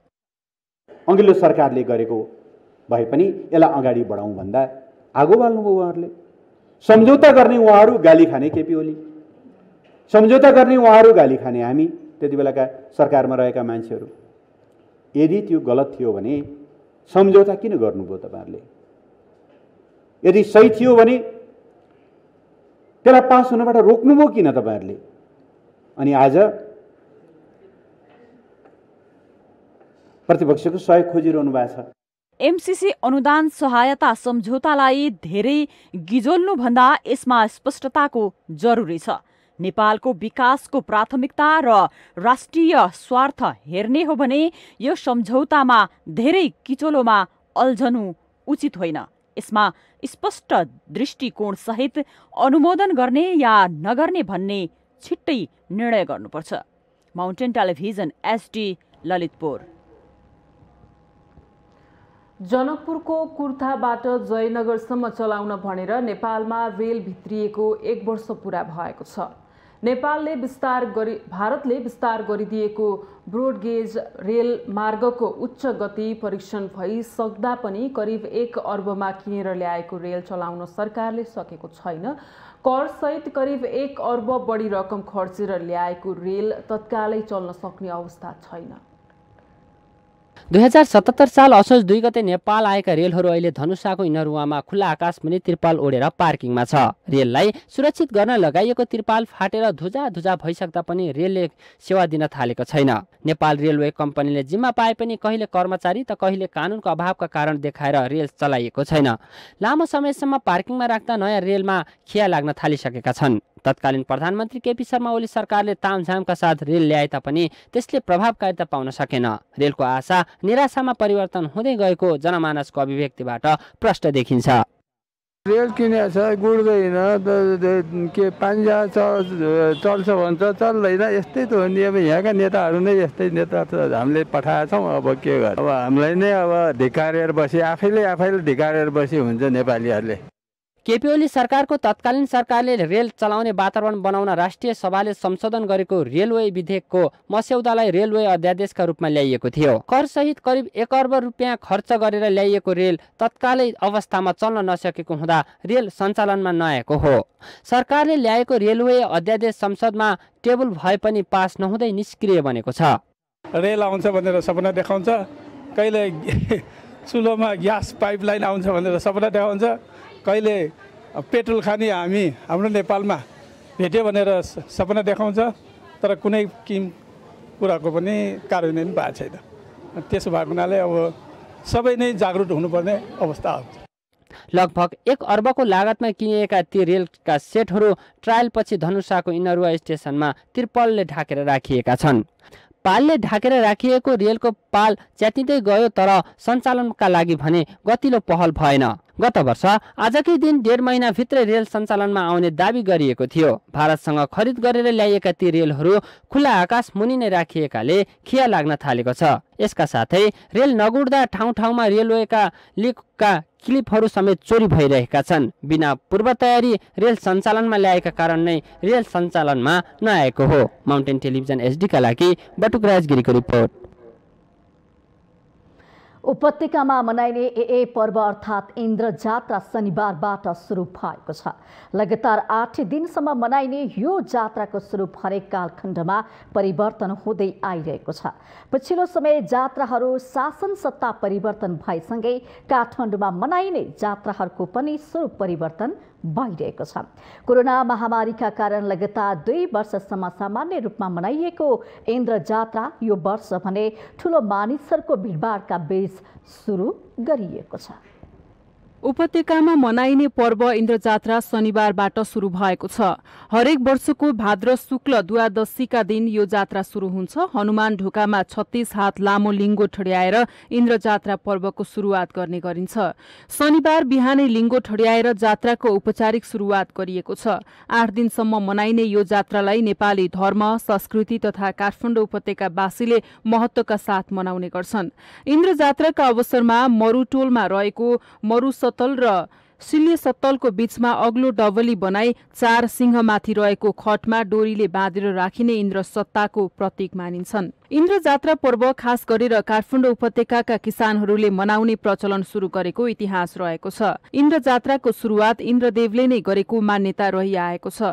अघिल्लो सरकारले गरेको भए पनि यसलाई अगाडि बढाउँ भन्दा आगो बाल्नुभयो उहाँहरूले सम्झौता गर्ने उहाँहरू गाली खाने केपी ओली सम्झौता गर्ने उहाँहरू गाली खाने हामी त्यति बेलाका सरकारमा रहेका मान्छेहरू यदि त्यो गलत थियो भने सम्झौता किन गर्नुभयो तपाईँहरूले यदि सही थियो भने त्यसलाई पास हुनबाट रोक्नुभयो किन तपाईँहरूले अनि आज प्रतिपक्षको सहयोग खोजिरहनु भएको छ एमसिसी अनुदान सहायता सम्झौतालाई धेरै गिजोल्नुभन्दा यसमा स्पष्टताको जरुरी छ नेपालको विकासको प्राथमिकता र राष्ट्रिय स्वार्थ हेर्ने हो भने यो सम्झौतामा धेरै किचोलोमा अल्झनु उचित होइन यसमा स्पष्ट दृष्टिकोणसहित अनुमोदन गर्ने या नगर्ने भन्ने छिट्टै निर्णय गर्नुपर्छ माउन्टेन टेलिभिजन एसडी ललितपुर जनकपुरको कुर्थाबाट जयनगरसम्म चलाउन भनेर नेपालमा रेल भित्रिएको एक वर्ष पुरा भएको छ नेपालले विस्तार गरी भारतले विस्तार गरिदिएको ब्रोडगेज रेल मार्गको उच्च गति परीक्षण भइसक्दा पनि करिब एक अर्बमा किनेर ल्याएको रेल चलाउन सरकारले सकेको छैन करसहित करिब एक अर्ब बढी रकम खर्चेर ल्याएको रेल तत्कालै चल्न सक्ने अवस्था छैन दुई हजार सतहत्तर साल असोज दुई गते नेपाल आएका रेलहरू अहिले धनुषाको इनरुवामा खुल्ला आकाश मुनि त्रिपाल ओढेर पार्किङमा छ रेललाई सुरक्षित गर्न लगाइएको त्रिपाल फाटेर धुजा धुजा भइसक्दा पनि रेलले सेवा दिन थालेको छैन नेपाल रेलवे कम्पनीले जिम्मा पाए पनि कहिले कर्मचारी त कहिले कानुनको अभावका कारण देखाएर रेल चलाइएको छैन लामो समयसम्म पार्किङमा राख्दा नयाँ रेलमा खिया लाग्न थालिसकेका छन् तत्कालीन प्रधानमन्त्री केपी शर्मा ओली सरकारले तामझामका साथ रेल ल्याए तापनि त्यसले प्रभावकारिता पाउन सकेन रेलको आशा निराशामा परिवर्तन हुँदै गएको जनमानसको अभिव्यक्तिबाट प्रष्ट देखिन्छ रेल किनेको छ गुड्दैन के चल चल्छ भन्छ चल्दैन यस्तै त हो नि अब यहाँका नेताहरू नै यस्तै नेता हामीले पठाएछौँ अब के गर्छ अब हामीलाई नै अब ढिकारेर बसी आफैले आफैले ढिकारेर बसी हुन्छ नेपालीहरूले केपी सरकारको तत्कालीन सरकारले रेल चलाउने वातावरण बनाउन राष्ट्रिय सभाले संशोधन गरेको रेलवे विधेयकको मस्यौदालाई रेलवे अध्यादेशका रूपमा ल्याइएको थियो कर सहित करिब एक अर्ब रुपियाँ खर्च गरेर ल्याइएको रेल तत्कालै अवस्थामा चल्न नसकेको हुँदा रेल सञ्चालनमा नआएको हो सरकारले ल्याएको रेलवे अध्यादेश संसदमा टेबल भए पनि पास नहुँदै निष्क्रिय बनेको छ रेल आउँछ भनेर सपना देखाउँछ कहिले चुलोमा ग्यास पाइपलाइन आउँछ भनेर सपना देखाउँछ कहिले पेट्रोल खाने हामी हाम्रो नेपालमा भेट्यो भनेर सपना देखाउँछ तर कुनै किम कुराको पनि कार्यान्वयन भएको छैन त्यसो भएको हुनाले अब सबै नै जागरुक हुनुपर्ने अवस्था आउँछ लगभग एक अर्बको लागतमा किनिएका ती रेलका सेटहरू ट्रायलपछि धनुषाको इनरुवा स्टेसनमा त्रिपलले ढाकेर राखिएका छन् पालले ढाकेर राखिएको रेलको पाल च्यातिँदै गयो तर सञ्चालनका लागि भने गतिलो पहल भएन गत वर्ष आजकै दिन डेढ महिनाभित्रै रेल सञ्चालनमा आउने दावी गरिएको थियो भारतसँग खरिद गरेर ल्याइएका ती रेलहरू खुला आकाश मुनि नै राखिएकाले खिया लाग्न थालेको छ यसका साथै रेल नगुड्दा ठाउँ ठाउँमा रेलवेका लिकका क्लिपहरू समेत चोरी भइरहेका छन् बिना पूर्व तयारी रेल सञ्चालनमा ल्याएका कारण नै रेल सञ्चालनमा नआएको हो माउन्टेन टेलिभिजन एचडीका लागि बटुक राजगिरीको रिपोर्ट उपत्यकामा मनाइने ए पर्व अर्थात् इन्द्र जात्रा शनिबारबाट सुरु भएको छ लगातार आठ दिनसम्म मनाइने यो जात्राको स्वरूप हरेक कालखण्डमा परिवर्तन हुँदै आइरहेको छ पछिल्लो समय जात्राहरू शासन सत्ता परिवर्तन भएसँगै काठमाडौँमा मनाइने जात्राहरूको पनि स्वरूप परिवर्तन भइरहेको छ कोरोना महामारीका कारण लगातार दुई वर्षसम्म सामान्य रूपमा मनाइएको इन्द्र जात्रा यो वर्ष भने ठुलो मानिसहरूको भिडभाडका बीच सुरु गरिएको छ उपत्यकामा मनाइने पर्व इन्द्रजात्रा शनिबारबाट सुरु भएको छ हरेक वर्षको भाद्र शुक्ल द्वादशीका दिन यो जात्रा सुरु हुन्छ हनुमान ढोकामा छत्तीस हात लामो लिङ्गो ठड्याएर इन्द्रजात्रा पर्वको सुरुवात गर्ने गरिन्छ शनिबार बिहानै लिङ्गो ठड्याएर जात्राको औपचारिक सुरुवात गरिएको छ आठ दिनसम्म मनाइने यो जात्रालाई नेपाली धर्म संस्कृति तथा काठमाडौँ उपत्यकावासीले महत्वका साथ मनाउने गर्छन् इन्द्रजात्राका अवसरमा मरुटोलमा रहेको मरु सतल र सिल्ले सत्तलको बीचमा अग्लो डबली बनाई चार सिंहमाथि रहेको खटमा डोरीले बाँधेर राखिने इन्द्र सत्ताको प्रतीक मानिन्छन् इन्द्र जात्रा पर्व खास गरेर काठमाडौँ उपत्यकाका किसानहरूले मनाउने प्रचलन शुरू गरेको इतिहास रहेको छ इन्द्र जात्राको शुरूआत इन्द्रदेवले नै गरेको मान्यता रहिआएको छ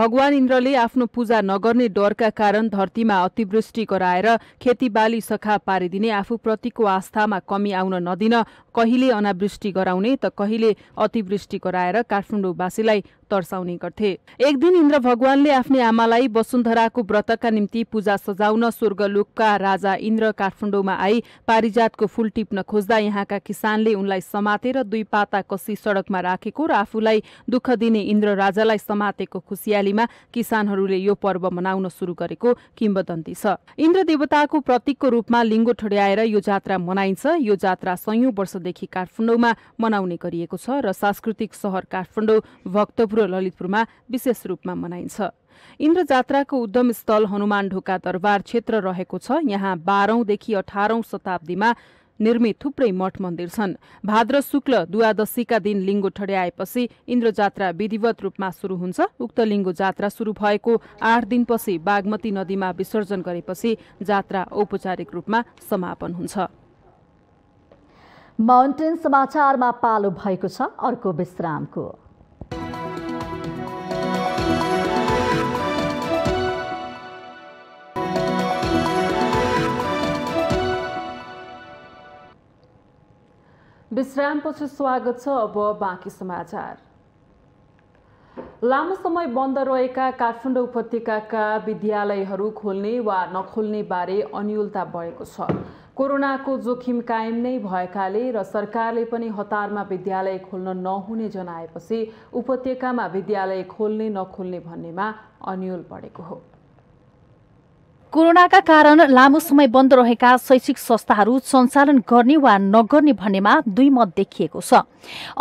भगवान इन्द्रले आफ्नो पूजा नगर्ने डरका कारण धरतीमा अतिवृष्टि गराएर खेतीबाली सखा पारिदिने आफूप्रतिको आस्थामा कमी आउन नदिन कहिले अनावृष्टि गराउने त कहिले अतिवृष्टि गराएर काठमाडौँवासीलाई तर्साउने गर्थे एक दिन इन्द्र भगवानले आफ्नै आमालाई वसुन्धराको व्रतका निम्ति पूजा सजाउन स्वर्ग लोकका राजा इन्द्र काठमाडौँमा आई पारिजातको फूल टिप्न खोज्दा यहाँका किसानले उनलाई समातेर दुई पाता कसी सडकमा राखेको र आफूलाई दुःख दिने इन्द्र राजालाई समातेको खुसियालीमा किसानहरूले यो पर्व मनाउन सुरु गरेको किम्बदन्ती छ इन्द्र देवताको प्रतीकको रूपमा लिङ्गो ठड्याएर यो जात्रा मनाइन्छ यो जात्रा सयौं वर्षदेखि काठमाडौँमा मनाउने गरिएको छ र सांस्कृतिक सहर काठमाडौँ भक्तपुर र ललितपुरमा विशेष रूपमा मनाइन्छ इन्द्रजात्राको उद्गम स्थल हनुमान ढोका दरबार क्षेत्र रहेको छ यहाँ बाह्रौंदेखि अठारौं शताब्दीमा निर्मित थुप्रै मठ मन्दिर छन् भाद्र शुक्ल द्वादशीका दिन लिङ्गो ठड्याएपछि इन्द्र जात्रा विधिवत रूपमा सुरु हुन्छ उक्त लिङ्गो जात्रा सुरु भएको आठ दिनपछि बागमती नदीमा विसर्जन गरेपछि जात्रा औपचारिक रूपमा समापन हुन्छ माउन्टेन समाचारमा पालो भएको छ अर्को विश्रामको विश्रामपछि स्वागत छ अब बाँकी समाचार लामो समय बन्द रहेका काठमाडौँ उपत्यकाका विद्यालयहरू खोल्ने वा नखोल्ने बारे अन्यलता भएको छ कोरोनाको जोखिम कायम नै भएकाले र सरकारले पनि हतारमा विद्यालय खोल्न नहुने जनाएपछि उपत्यकामा विद्यालय खोल्ने नखोल्ने भन्नेमा अन्यल बढेको हो कोरोनाका कारण लामो समय बन्द रहेका शैक्षिक संस्थाहरू सञ्चालन गर्ने वा नगर्ने भन्नेमा दुई मत देखिएको छ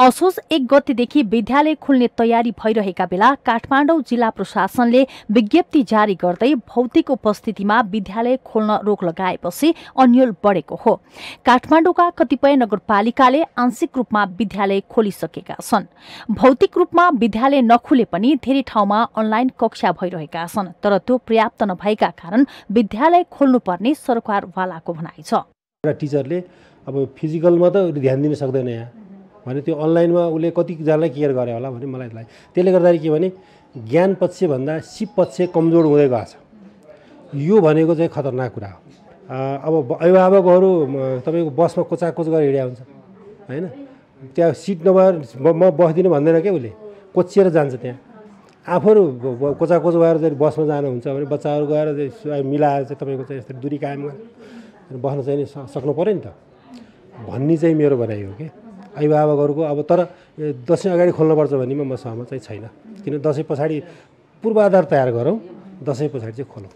असोज एक गतेदेखि विद्यालय खुल्ने तयारी भइरहेका बेला काठमाडौँ जिल्ला प्रशासनले विज्ञप्ति जारी गर्दै भौतिक उपस्थितिमा विद्यालय खोल्न रोक लगाएपछि अन्यल बढेको हो काठमाडौँका कतिपय नगरपालिकाले आंशिक रूपमा विद्यालय खोलिसकेका छन् भौतिक रूपमा विद्यालय नखुले पनि धेरै ठाउँमा अनलाइन कक्षा भइरहेका छन् तर त्यो पर्याप्त नभएका कारण विद्यालय खोल्नुपर्ने सरकारवालाको भनाइ छ एउटा टिचरले अब फिजिकलमा त ध्यान दिन सक्दैन यहाँ भने त्यो अनलाइनमा उसले कतिजनालाई केयर गरे होला भने मलाई लाग्यो त्यसले गर्दाखेरि के भने ज्ञान पक्षभन्दा सिप पक्ष कमजोर हुँदै गएको छ यो भनेको चाहिँ खतरनाक कुरा हो अब अभिभावकहरू तपाईँको बसमा कोचाकोच गरेर हिँडेको हुन्छ होइन त्यहाँ सिट नभएर म बस्दिनँ भन्दैन क्या उसले कोचिएर जान्छ त्यहाँ आफूहरू कोचाकोच गएर चाहिँ बसमा जानुहुन्छ भने बच्चाहरू गएर चाहिँ मिलाएर चाहिँ तपाईँको चाहिँ यस्तरी दुरी कायम गरेर बस्न चाहिँ नि सक्नु पऱ्यो नि त भन्ने चाहिँ मेरो भनाइ हो कि अभिभावकहरूको अब तर दसैँ अगाडि खोल्नुपर्छ म सहमत चाहिँ छैन किन दसैँ पछाडि पूर्वाधार तयार गरौँ दसैँ पछाडि चाहिँ खोलौँ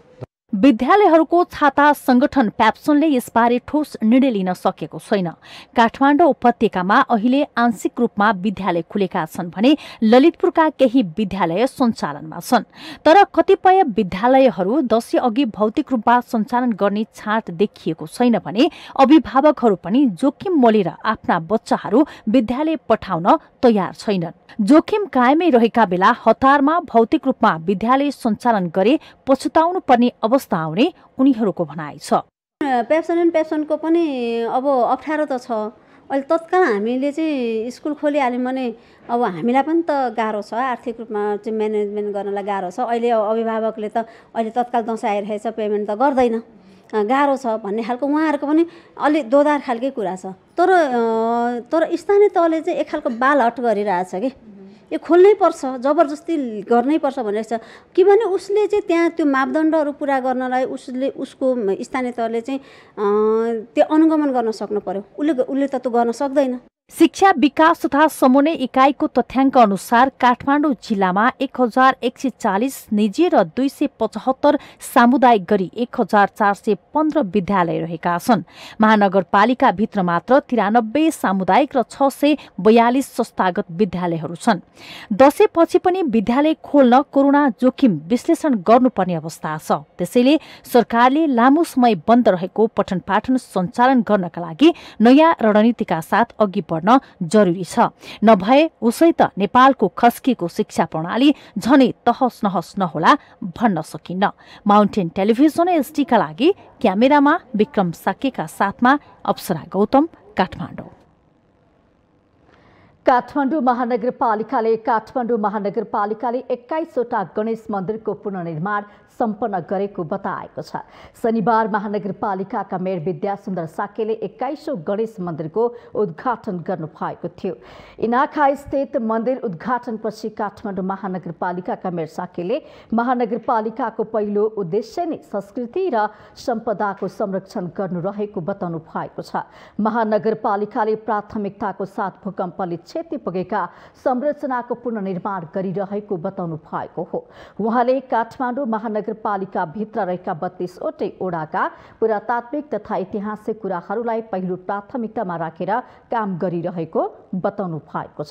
विद्यालयहरूको छाता संगठन प्याप्सनले यसबारे ठोस निर्णय लिन सकेको छैन काठमाडौँ उपत्यकामा अहिले आंशिक रूपमा विद्यालय खुलेका छन् भने ललितपुरका केही विद्यालय सञ्चालनमा छन् तर कतिपय विद्यालयहरू दशै अघि भौतिक रूपमा सञ्चालन गर्ने छाँट देखिएको छैन भने अभिभावकहरू पनि जोखिम मोलेर आफ्ना बच्चाहरू विद्यालय पठाउन तयार छैनन् जोखिम कायमै रहेका बेला हतारमा भौतिक रूपमा विद्यालय सञ्चालन गरे पछुताउनु पर्ने अवस्था आउने उनीहरूको भनाइ छ पेप्सन एन्ड पेप्सनको पनि अब अप्ठ्यारो त छ अहिले तत्काल हामीले चाहिँ स्कुल खोलिहाल्यौँ भने अब हामीलाई पनि त गाह्रो छ आर्थिक रूपमा चाहिँ म्यानेजमेन्ट गर्नलाई गाह्रो छ अहिले अभिभावकले त अहिले तत्काल दसैँ आइरहेछ पेमेन्ट त गर्दैन गाह्रो छ भन्ने खालको उहाँहरूको पनि अलिक दोधार खालकै कुरा छ तर तर स्थानीय तहले चाहिँ एक खालको बाल हट गरिरहेछ कि यो खोल्नै पर्छ जबरजस्ती गर्नै पर्छ भनेर छ किनभने उसले चाहिँ त्यहाँ त्यो मापदण्डहरू पुरा गर्नलाई उसले उसको स्थानीय तहले चाहिँ त्यो अनुगमन गर्न सक्नु पऱ्यो उसले उसले त त्यो गर्न सक्दैन शिक्षा विकास तथा समन्वय इकाईको तथ्याङ्क अनुसार काठमाडौँ जिल्लामा एक हजार एक सय चालिस निजी र दुई सय पचहत्तर सामुदायिक गरी एक हजार चार सय पन्ध्र विद्यालय रहेका छन् महानगरपालिकाभित्र मात्र तिरानब्बे सामुदायिक र छ सय बयालिस संस्थागत विद्यालयहरू छन् दशैपछि पनि विद्यालय खोल्न कोरोना जोखिम विश्लेषण गर्नुपर्ने अवस्था छ त्यसैले सरकारले लामो समय बन्द रहेको पठन पाठन सञ्चालन गर्नका लागि नयाँ रणनीतिका साथ अघि बढ गर्न जरुरी छ नभए उसै त नेपालको खस्किएको शिक्षा प्रणाली झनै तहस नहस नहोला भन्न सकिन्न माउन्टेन टेलिभिजन एसटीका लागि क्यामेरामा विक्रम साकेका साथमा अप्सरा गौतम काठमाडौँ काठमाडौँ महानगरपालिकाले काठमाडौँ महानगरपालिकाले एक्काइसवटा गणेश मन्दिरको पुनर्निर्माण सम्पन्न गरेको बताएको छ शनिबार महानगरपालिकाका मेयर विद्या सुन्दर साकेले एक्काइसौँ गणेश मन्दिरको उद्घाटन गर्नुभएको थियो इनाखा स्थित मन्दिर उद्घाटनपछि काठमाडौँ महानगरपालिकाका मेयर साकेले महानगरपालिकाको पहिलो उद्देश्य नै संस्कृति र सम्पदाको संरक्षण गर्नु रहेको बताउनु भएको छ महानगरपालिकाले प्राथमिकताको साथ भूकम्पले क्षति पुगेका संरचनाको पुनर्निर्माण गरिरहेको बताउनु भएको हो उहाँले काठमाडौँ महानगर नगरपालिका भित्र रहेका बत्तीसवटै ओडाका पुरातात्विक तथा ऐतिहासिक कुराहरूलाई प्राथमिकता में राखेर काम गरिरहेको बताउनु भएको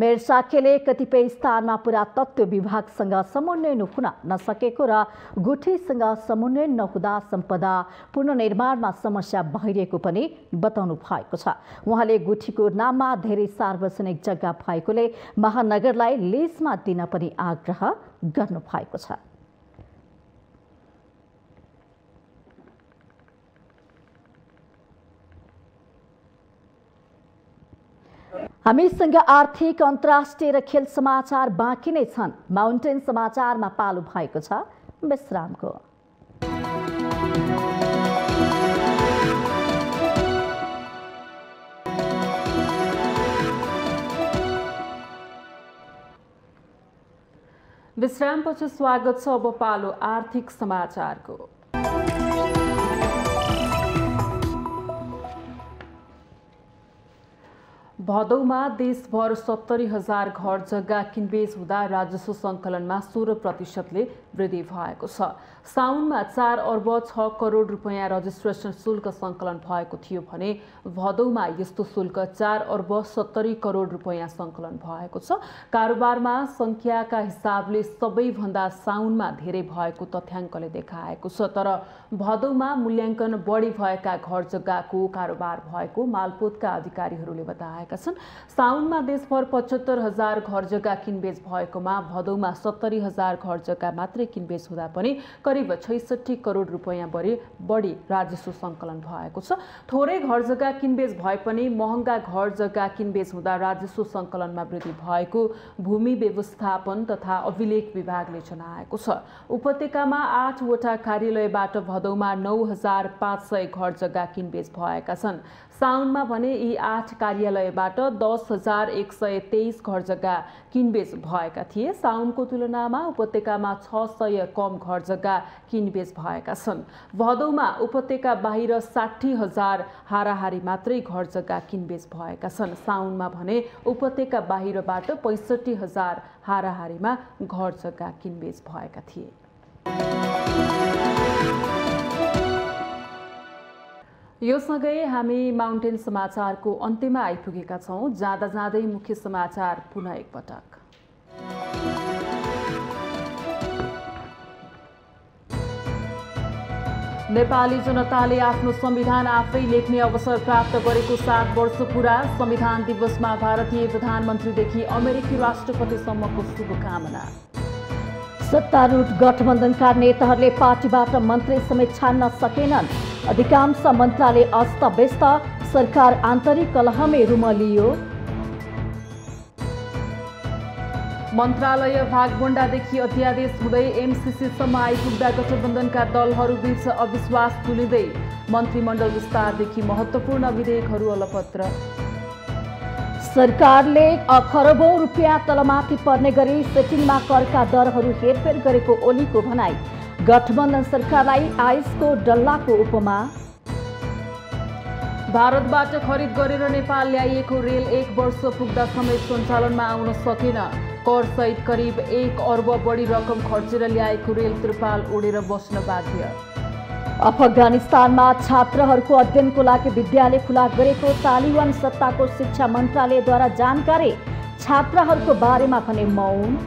मेयर साखेले कतिपय स्थानमा पुरातत्व विभागसँग समन्वय हुन नसकेको र गुठीसँग समन्वय नहुँदा सम्पदा पुननिर्माणमा समस्या भइरहेको पनि बताउनु भएको छ उहाँले गुठीको नाममा धेरै सार्वजनिक जग्गा भएकोले महानगरलाई लिजमा दिन पनि आग्रह गर्नु भएको छ हामीसँग आर्थिक अन्तर्राष्ट्रिय र खेल समाचार बाँकी नै छन् माउन्टेन समाचारमा पालो भएको छ विश्रामको विश्रामपछि स्वागत छ अब पालो आर्थिक समाचारको भदौमा देशभर सत्तरी हजार घर जग्गा किनबेच हुँदा राजस्व सङ्कलनमा सोह्र प्रतिशतले वृद्धि भएको छ साउनमा चार अर्ब छ करोड रुपियाँ रजिस्ट्रेसन शुल्क सङ्कलन भएको थियो भने भदौमा यस्तो शुल्क चार अर्ब सत्तरी करोड रुपियाँ सङ्कलन भएको छ कारोबारमा सङ्ख्याका हिसाबले सबैभन्दा साउनमा धेरै भएको तथ्याङ्कले देखाएको छ तर भदौमा मूल्याङ्कन बढी भएका घर जग्गाको कारोबार भएको मालपोतका अधिकारीहरूले बताएका छन् साउनमा देशभर पचहत्तर हजार घर जग्गा किनबेच भएकोमा भदौमा सत्तरी हजार घर जग्गा मात्रै किनबेच हुँदा पनि करिब करिब छैसठी करोड बढी बढी राजस्व सङ्कलन भएको छ थोरै घर जग्गा किनबेच भए पनि महँगा घर जग्गा किनबेच हुँदा राजस्व सङ्कलनमा वृद्धि भएको भूमि व्यवस्थापन तथा अभिलेख विभागले जनाएको छ उपत्यकामा आठवटा कार्यालयबाट भदौमा नौ हजार पाँच सय घर जग्गा किनबेच भएका छन् साउनमा भने यी आठ कार्यालयबाट दस हजार एक सय तेइस घर जग्गा किनबेच भएका थिए साउनको तुलनामा उपत्यकामा छ सय कम घर जग्गा किनबेच भएका छन् भदौमा उपत्यका बाहिर साठी हजार हाराहारी मात्रै घर जग्गा किनबेच भएका छन् साउनमा भने उपत्यका बाहिरबाट पैँसठी हजार हाराहारीमा घर जग्गा किनबेच भएका थिए यो सँगै हामी माउन्टेन समाचारको अन्त्यमा आइपुगेका छौँ जाँदा जाँदै मुख्य समाचार पुनः एकपटक नेपाली जनताले आफ्नो संविधान आफै लेख्ने अवसर प्राप्त गरेको सात वर्ष पुरा संविधान दिवसमा भारतीय प्रधानमन्त्रीदेखि अमेरिकी राष्ट्रपतिसम्मको शुभकामना सत्तारूढ गठबन्धनका नेताहरूले पार्टीबाट मन्त्री समेत छान्न सकेनन् अधिकांश मन्त्रालय व्यस्त सरकार आन्तरिक कलहमै लियो मन्त्रालय भागबुण्डादेखि अध्यादेश हुँदै एमसिसीसम्म आइपुग्दा गठबन्धनका दलहरूबीच अविश्वास तुलिँदै मन्त्रीमण्डल विस्तारदेखि महत्त्वपूर्ण विधेयकहरू अलपत्र सरकारले खरबौँ रुपियाँ तलमाथि पर्ने गरी सेटिङमा करका दरहरू हेरफेर गरेको ओलीको भनाई गठबन्धन सरकारलाई आइसको डल्लाको उपमा भारतबाट खरिद गरेर नेपाल ल्याइएको रेल एक वर्ष पुग्दा समेत सञ्चालनमा आउन सकेन कर सहित करिब एक अर्ब बढी रकम खर्चेर ल्याएको रेल त्रिपाल ओडेर बस्न बाध्य अफगानिस्तानमा छात्रहरूको अध्ययनको लागि विद्यालय खुला गरेको तालिबान सत्ताको शिक्षा मन्त्रालयद्वारा जानकारी छात्रहरूको बारेमा भने मौन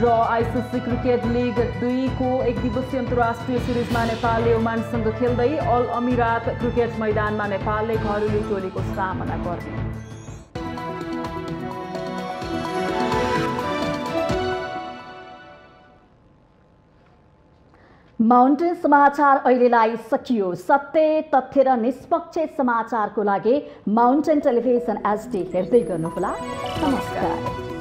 जो आइसिसी क्रिकेट लिग दुईको एक दिवसीय अन्तर्राष्ट्रिय सिरिजमा नेपालले ओमानसँग खेल्दै अल अमिरात क्रिकेट मैदानमा नेपालले घरेलु टोलीको सामना गर्यो माउन्टेन समाचार अहिलेलाई सकियो सत्य तथ्य र निष्पक्ष समाचारको लागि माउन्टेन टेलिभिजन एसडी हेर्दै गर्नुहोला नमस्कार